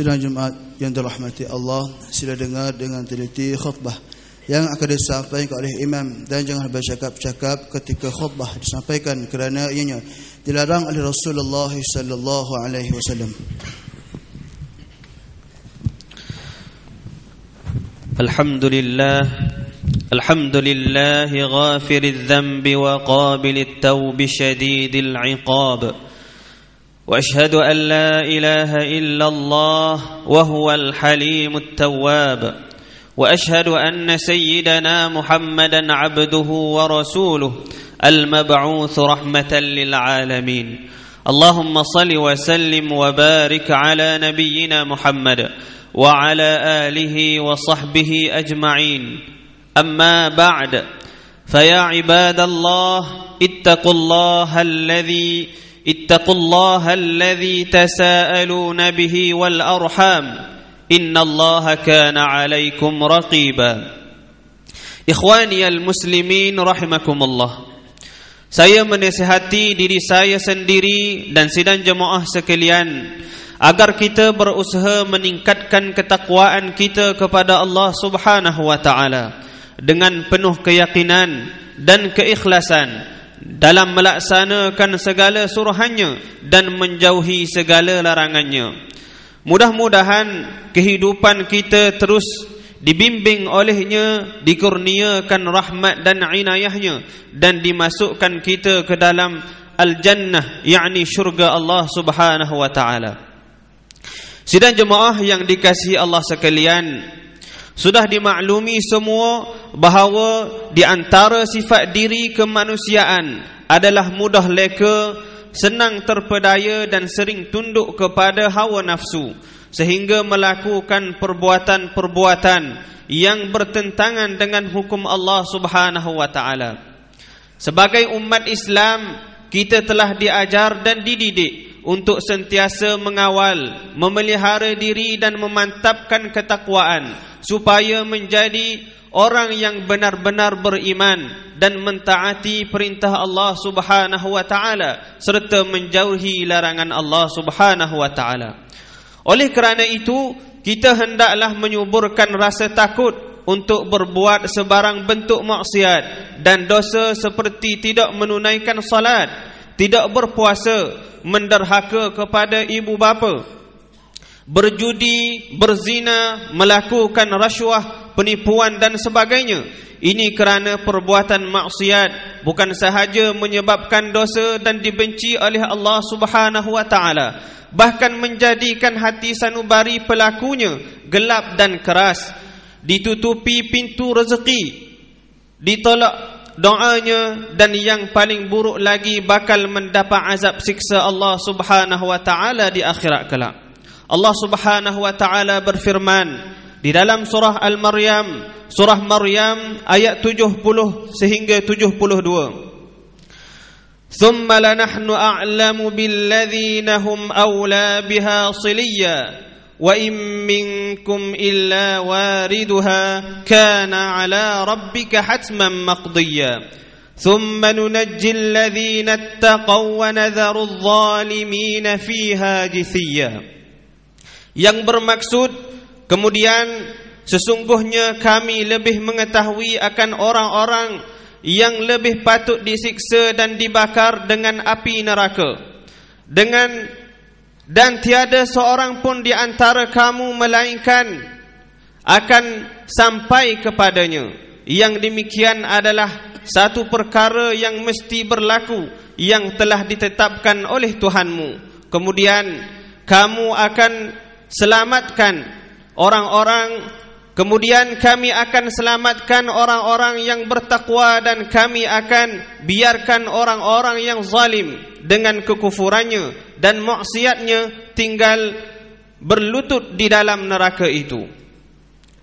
Sidang Jumat yang dirahmati Allah Sila dengar dengan teliti khutbah Yang akan disampaikan oleh imam Dan jangan bercakap-cakap ketika khutbah disampaikan Kerana ianya dilarang oleh Rasulullah Sallallahu Alaihi Wasallam. الحمد لله الحمد لله غافر الذنب وقابل التوب شديد العقاب واشهد ان لا اله الا الله وهو الحليم التواب واشهد ان سيدنا محمدا عبده ورسوله المبعوث رحمه للعالمين اللهم صل وسلم وبارك على نبينا محمد وعلى اله وصحبه اجمعين اما بعد فيا عباد الله اتقوا الله الذي اتقوا الله الذي تساءلون به والأرحام إن الله كان عليكم رقيبا إخواني المسلمين رحمكم الله Saya menasihati diri saya sendiri dan sidang jemaah sekalian agar kita berusaha meningkatkan ketakwaan kita kepada Allah Subhanahu wa taala dengan penuh keyakinan dan keikhlasan dalam melaksanakan segala suruhannya dan menjauhi segala larangannya. Mudah-mudahan kehidupan kita terus dibimbing olehnya, dikurniakan rahmat dan inayahnya dan dimasukkan kita ke dalam al-jannah, yakni syurga Allah Subhanahu wa taala. Sidang jemaah yang dikasihi Allah sekalian, sudah dimaklumi semua bahawa di antara sifat diri kemanusiaan adalah mudah leka, senang terpedaya dan sering tunduk kepada hawa nafsu sehingga melakukan perbuatan-perbuatan yang bertentangan dengan hukum Allah Subhanahu wa taala. Sebagai umat Islam, kita telah diajar dan dididik untuk sentiasa mengawal, memelihara diri dan memantapkan ketakwaan supaya menjadi orang yang benar-benar beriman dan mentaati perintah Allah Subhanahu wa taala serta menjauhi larangan Allah Subhanahu wa taala. Oleh kerana itu, kita hendaklah menyuburkan rasa takut untuk berbuat sebarang bentuk maksiat dan dosa seperti tidak menunaikan salat, tidak berpuasa, menderhaka kepada ibu bapa, berjudi, berzina, melakukan rasuah, penipuan dan sebagainya. Ini kerana perbuatan maksiat bukan sahaja menyebabkan dosa dan dibenci oleh Allah Subhanahu wa taala, bahkan menjadikan hati sanubari pelakunya gelap dan keras, ditutupi pintu rezeki, ditolak doanya dan yang paling buruk lagi bakal mendapat azab siksa Allah Subhanahu wa taala di akhirat kelak. Allah Subhanahu wa taala berfirman di dalam surah Al-Maryam, surah Maryam ayat 70 sehingga 72. ثم لنحن أعلم بالذين هم أولى بها صليا وإن منكم إلا واردها كان على ربك حتما مقضيا ثم ننجي الذين اتقوا ونذر الظالمين فيها جثيا yang bermaksud kemudian sesungguhnya kami lebih mengetahui akan orang-orang yang lebih patut disiksa dan dibakar dengan api neraka dengan dan tiada seorang pun di antara kamu melainkan akan sampai kepadanya yang demikian adalah satu perkara yang mesti berlaku yang telah ditetapkan oleh Tuhanmu kemudian kamu akan selamatkan orang-orang kemudian kami akan selamatkan orang-orang yang bertakwa dan kami akan biarkan orang-orang yang zalim dengan kekufurannya dan maksiatnya tinggal berlutut di dalam neraka itu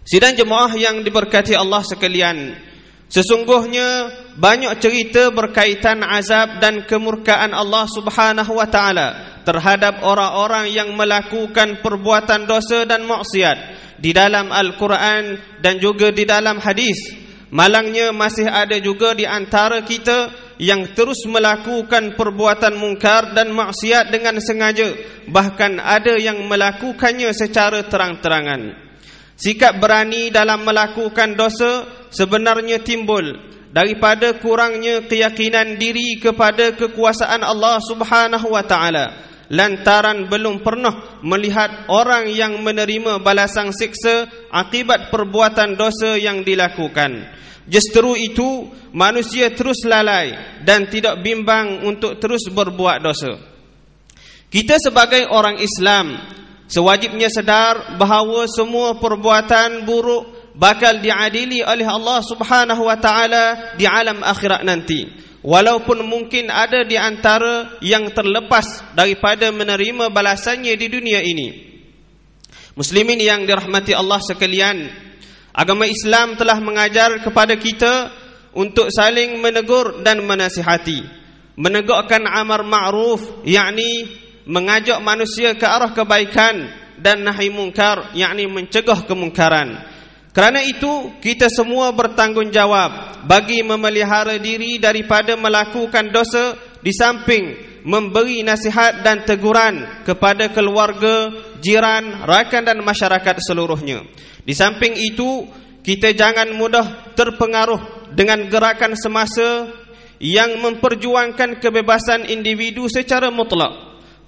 sidang jemaah yang diberkati Allah sekalian sesungguhnya banyak cerita berkaitan azab dan kemurkaan Allah subhanahu wa ta'ala terhadap orang-orang yang melakukan perbuatan dosa dan maksiat di dalam Al-Quran dan juga di dalam hadis. Malangnya masih ada juga di antara kita yang terus melakukan perbuatan mungkar dan maksiat dengan sengaja bahkan ada yang melakukannya secara terang-terangan. Sikap berani dalam melakukan dosa sebenarnya timbul daripada kurangnya keyakinan diri kepada kekuasaan Allah Subhanahu wa taala lantaran belum pernah melihat orang yang menerima balasan siksa akibat perbuatan dosa yang dilakukan. Justeru itu, manusia terus lalai dan tidak bimbang untuk terus berbuat dosa. Kita sebagai orang Islam, sewajibnya sedar bahawa semua perbuatan buruk bakal diadili oleh Allah Subhanahu wa taala di alam akhirat nanti walaupun mungkin ada di antara yang terlepas daripada menerima balasannya di dunia ini. Muslimin yang dirahmati Allah sekalian, agama Islam telah mengajar kepada kita untuk saling menegur dan menasihati. Menegakkan amar ma'ruf, yakni mengajak manusia ke arah kebaikan dan nahi mungkar, yakni mencegah kemungkaran. Kerana itu kita semua bertanggungjawab bagi memelihara diri daripada melakukan dosa di samping memberi nasihat dan teguran kepada keluarga, jiran, rakan dan masyarakat seluruhnya. Di samping itu, kita jangan mudah terpengaruh dengan gerakan semasa yang memperjuangkan kebebasan individu secara mutlak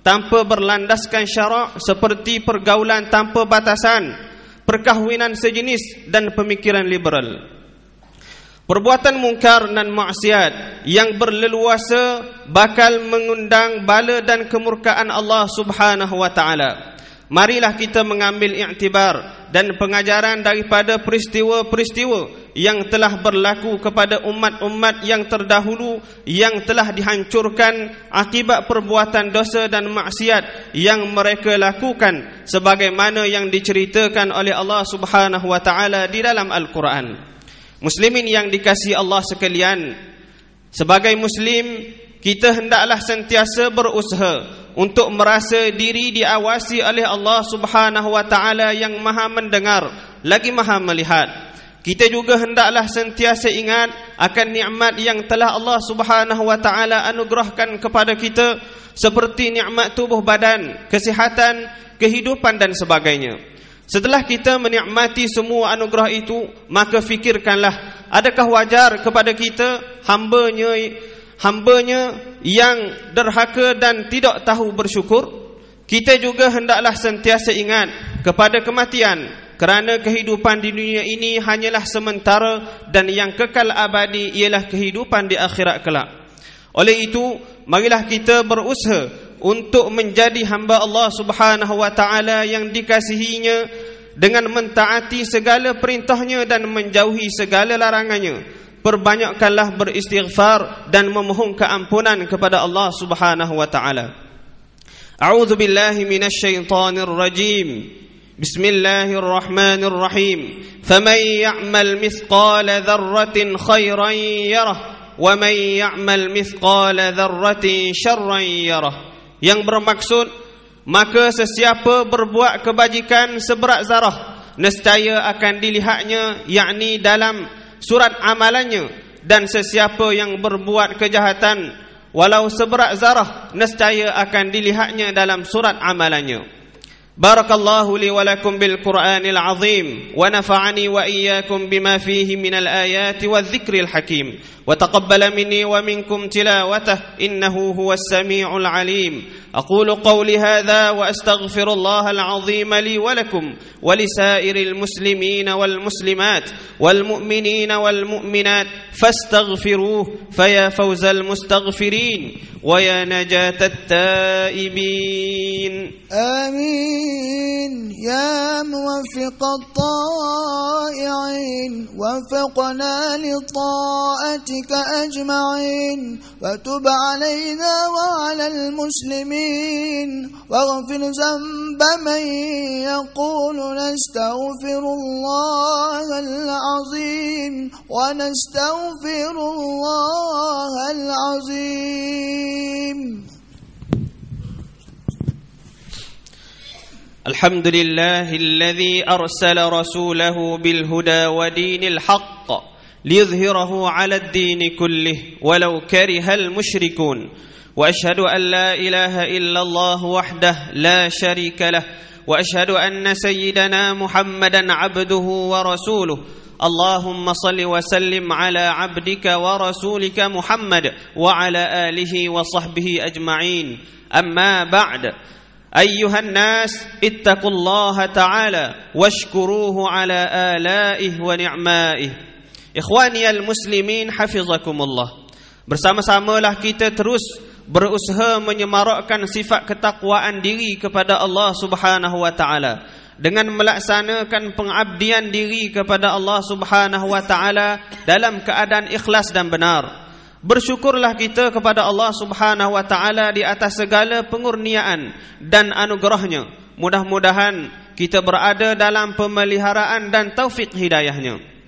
tanpa berlandaskan syarak seperti pergaulan tanpa batasan perkahwinan sejenis dan pemikiran liberal. Perbuatan mungkar dan maksiat yang berleluasa bakal mengundang bala dan kemurkaan Allah Subhanahu wa taala. Marilah kita mengambil iktibar dan pengajaran daripada peristiwa-peristiwa yang telah berlaku kepada umat-umat yang terdahulu yang telah dihancurkan akibat perbuatan dosa dan maksiat yang mereka lakukan sebagaimana yang diceritakan oleh Allah Subhanahu wa taala di dalam Al-Quran. Muslimin yang dikasihi Allah sekalian, sebagai muslim kita hendaklah sentiasa berusaha untuk merasa diri diawasi oleh Allah Subhanahu wa taala yang Maha mendengar lagi Maha melihat. Kita juga hendaklah sentiasa ingat akan nikmat yang telah Allah Subhanahu wa taala anugerahkan kepada kita seperti nikmat tubuh badan, kesihatan, kehidupan dan sebagainya. Setelah kita menikmati semua anugerah itu, maka fikirkanlah adakah wajar kepada kita hamba-Nya hambanya yang derhaka dan tidak tahu bersyukur kita juga hendaklah sentiasa ingat kepada kematian kerana kehidupan di dunia ini hanyalah sementara dan yang kekal abadi ialah kehidupan di akhirat kelak oleh itu marilah kita berusaha untuk menjadi hamba Allah Subhanahu wa taala yang dikasihinya dengan mentaati segala perintahnya dan menjauhi segala larangannya perbanyakkanlah beristighfar dan memohon keampunan kepada Allah Subhanahu wa taala. A'udzu billahi minasyaitonir rajim. Bismillahirrahmanirrahim. Faman ya'mal mithqala dzarratin khairan yarah wa man ya'mal mithqala dzarratin syarran yarah. Yang bermaksud maka sesiapa berbuat kebajikan seberat zarah nescaya akan dilihatnya yakni dalam surat amalannya dan sesiapa yang berbuat kejahatan walau seberat zarah nescaya akan dilihatnya dalam surat amalannya Barakallahu li wa lakum bil Qur'anil Azim wa nafa'ani wa iyyakum bima fihi minal ayati wadh-dhikril hakim wa taqabbala minni wa minkum tilawatahu innahu huwas samiul alim أقول قولي هذا وأستغفر الله العظيم لي ولكم ولسائر المسلمين والمسلمات والمؤمنين والمؤمنات فاستغفروه فيا فوز المستغفرين ويا نجاة التائبين آمين يا موفق الطائعين وفقنا لطاعتك أجمعين وتب علينا وعلى المسلمين واغفر ذنب من يقول نستغفر الله العظيم ونستغفر الله العظيم الرجيم الحمد لله الذي أرسل رسوله بالهدى ودين الحق ليظهره على الدين كله ولو كره المشركون وأشهد أن لا إله إلا الله وحده لا شريك له وأشهد أن سيدنا محمدا عبده ورسوله اللهم صل وسلم على عبدك ورسولك محمد وعلى اله وصحبه اجمعين اما بعد ايها الناس اتقوا الله تعالى واشكروه على الائه ونعمائه اخواني المسلمين حفظكم الله bersama-samalah kita terus berusaha menyemarakkan sifat ketakwaan diri kepada Allah Subhanahu wa taala dengan melaksanakan pengabdian diri kepada Allah Subhanahu wa taala dalam keadaan ikhlas dan benar. Bersyukurlah kita kepada Allah Subhanahu wa taala di atas segala pengurniaan dan anugerahnya. Mudah-mudahan kita berada dalam pemeliharaan dan taufik hidayahnya.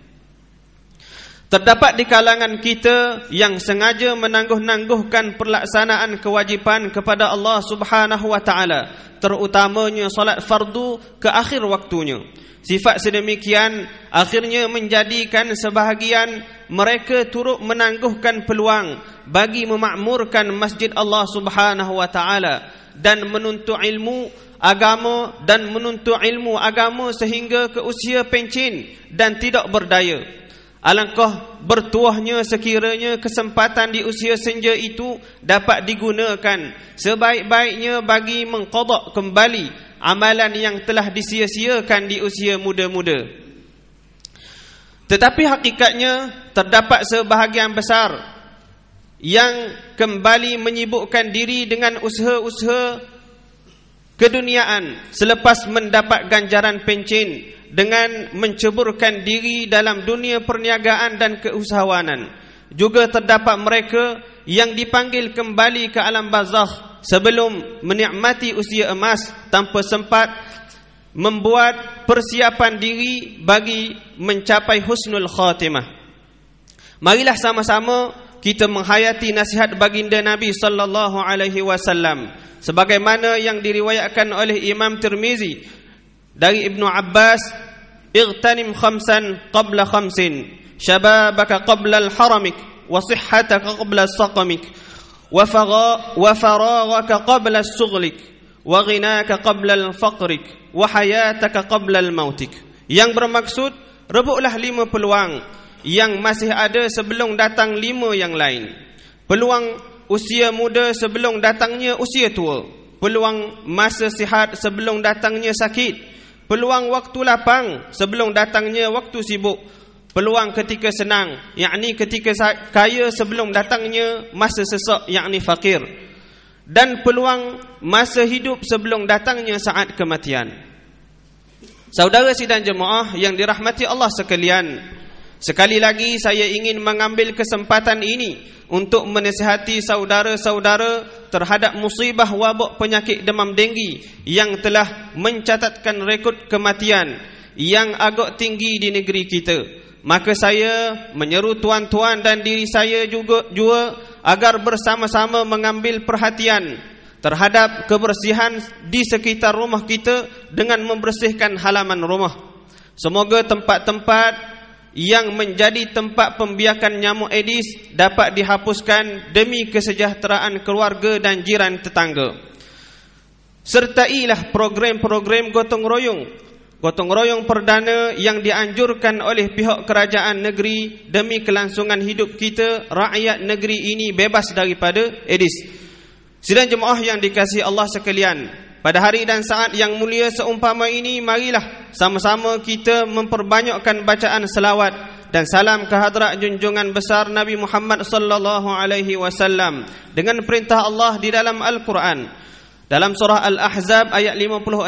Terdapat di kalangan kita yang sengaja menangguh-nangguhkan perlaksanaan kewajipan kepada Allah Subhanahu wa taala, terutamanya solat fardu ke akhir waktunya. Sifat sedemikian akhirnya menjadikan sebahagian mereka turut menangguhkan peluang bagi memakmurkan masjid Allah Subhanahu wa taala dan menuntut ilmu agama dan menuntut ilmu agama sehingga ke usia pencin dan tidak berdaya Alangkah bertuahnya sekiranya kesempatan di usia senja itu dapat digunakan sebaik-baiknya bagi mengkodok kembali amalan yang telah disia-siakan di usia muda-muda. Tetapi hakikatnya terdapat sebahagian besar yang kembali menyibukkan diri dengan usaha-usaha keduniaan selepas mendapat ganjaran pencin dengan menceburkan diri dalam dunia perniagaan dan keusahawanan. Juga terdapat mereka yang dipanggil kembali ke alam bazah sebelum menikmati usia emas tanpa sempat membuat persiapan diri bagi mencapai husnul khatimah. Marilah sama-sama kita menghayati nasihat baginda Nabi sallallahu alaihi wasallam sebagaimana yang diriwayatkan oleh Imam Tirmizi dari Ibnu Abbas Iqtanim khamsan qabla khamsin Shababaka qabla al-haramik Wasihataka qabla al-saqamik Wafaraaka qabla al-sughlik Waghinaka qabla al-faqrik Wahayataka qabla al-mautik Yang bermaksud Rebuklah lima peluang Yang masih ada sebelum datang lima yang lain Peluang usia muda sebelum datangnya usia tua peluang masa sihat sebelum datangnya sakit, peluang waktu lapang sebelum datangnya waktu sibuk, peluang ketika senang, yakni ketika kaya sebelum datangnya masa sesak, yakni fakir. Dan peluang masa hidup sebelum datangnya saat kematian. Saudara sidang jemaah yang dirahmati Allah sekalian, sekali lagi saya ingin mengambil kesempatan ini untuk menasihati saudara-saudara terhadap musibah wabak penyakit demam denggi yang telah mencatatkan rekod kematian yang agak tinggi di negeri kita. Maka saya menyeru tuan-tuan dan diri saya juga, juga agar bersama-sama mengambil perhatian terhadap kebersihan di sekitar rumah kita dengan membersihkan halaman rumah. Semoga tempat-tempat yang menjadi tempat pembiakan nyamuk edis dapat dihapuskan demi kesejahteraan keluarga dan jiran tetangga. Sertailah program-program gotong royong. Gotong royong perdana yang dianjurkan oleh pihak kerajaan negeri demi kelangsungan hidup kita rakyat negeri ini bebas daripada edis. Sidang jemaah yang dikasihi Allah sekalian, pada hari dan saat yang mulia seumpama ini marilah sama-sama kita memperbanyakkan bacaan selawat dan salam ke hadrat junjungan besar Nabi Muhammad sallallahu alaihi wasallam dengan perintah Allah di dalam Al-Quran. Dalam surah Al-Ahzab ayat 56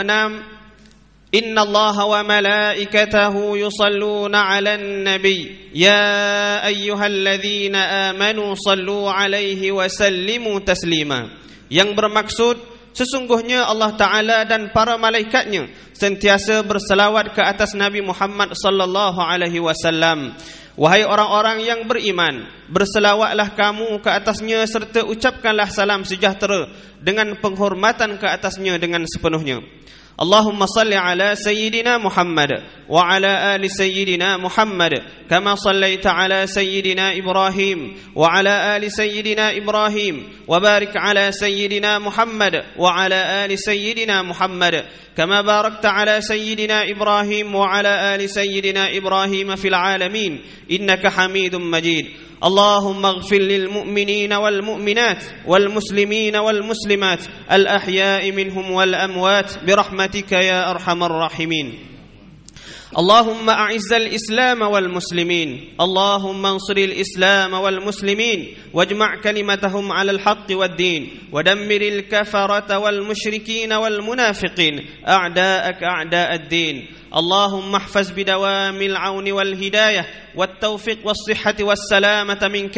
Inna Allah wa malaikatahu yusalluna ala nabi Ya ayyuhalladzina amanu sallu alaihi wa sallimu taslima Yang bermaksud Sesungguhnya Allah Taala dan para malaikatnya sentiasa berselawat ke atas Nabi Muhammad sallallahu alaihi wasallam. Wahai orang-orang yang beriman, berselawatlah kamu ke atasnya serta ucapkanlah salam sejahtera dengan penghormatan ke atasnya dengan sepenuhnya. Allahumma salli ala sayyidina Muhammad وعلى ال سيدنا محمد كما صليت على سيدنا ابراهيم وعلى ال سيدنا ابراهيم وبارك على سيدنا محمد وعلى ال سيدنا محمد كما باركت على سيدنا ابراهيم وعلى ال سيدنا ابراهيم في العالمين انك حميد مجيد اللهم اغفر للمؤمنين والمؤمنات والمسلمين والمسلمات الاحياء منهم والاموات برحمتك يا ارحم الراحمين اللهم أعز الإسلام والمسلمين اللهم انصر الإسلام والمسلمين واجمع كلمتهم على الحق والدين ودمر الكفرة والمشركين والمنافقين أعداءك أعداء الدين اللهم احفظ بدوام العون والهداية والتوفيق والصحة والسلامة منك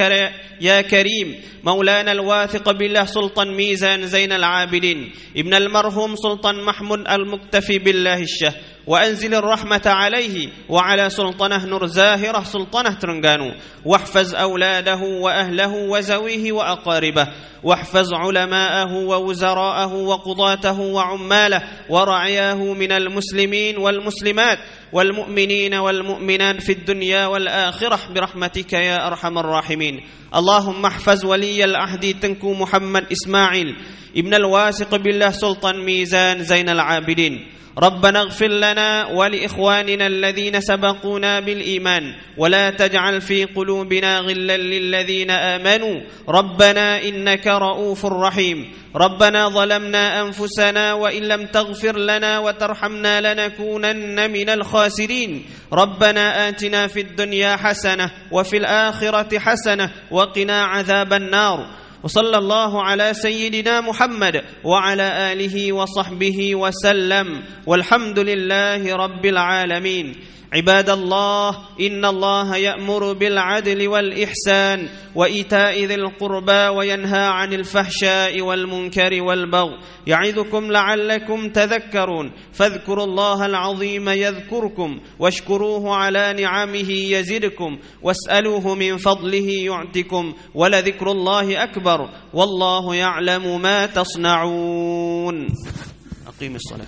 يا كريم مولانا الواثق بالله سلطان ميزان زين العابدين ابن المرحوم سلطان محمود المكتفي بالله الشه وأنزل الرحمة عليه وعلى سلطنه نور زاهرة سلطنه ترنغانو واحفز أولاده وأهله وزويه وأقاربه واحفظ علماءه ووزراءه وقضاته وعماله ورعياه من المسلمين والمسلمات والمؤمنين والمؤمنات في الدنيا والآخرة برحمتك يا أرحم الراحمين اللهم احفظ ولي العهد تنكو محمد إسماعيل ابن الواثق بالله سلطان ميزان زين العابدين ربنا اغفر لنا ولاخواننا الذين سبقونا بالايمان ولا تجعل في قلوبنا غلا للذين امنوا ربنا انك رؤوف رحيم ربنا ظلمنا انفسنا وان لم تغفر لنا وترحمنا لنكونن من الخاسرين ربنا اتنا في الدنيا حسنه وفي الاخره حسنه وقنا عذاب النار وصلى الله على سيدنا محمد وعلى اله وصحبه وسلم والحمد لله رب العالمين عباد الله ان الله يامر بالعدل والاحسان وايتاء ذي القربى وينهى عن الفحشاء والمنكر والبغي يعظكم لعلكم تذكرون فاذكروا الله العظيم يذكركم واشكروه على نعمه يزدكم واسالوه من فضله يعتكم ولذكر الله اكبر والله يعلم ما تصنعون اقيم الصلاه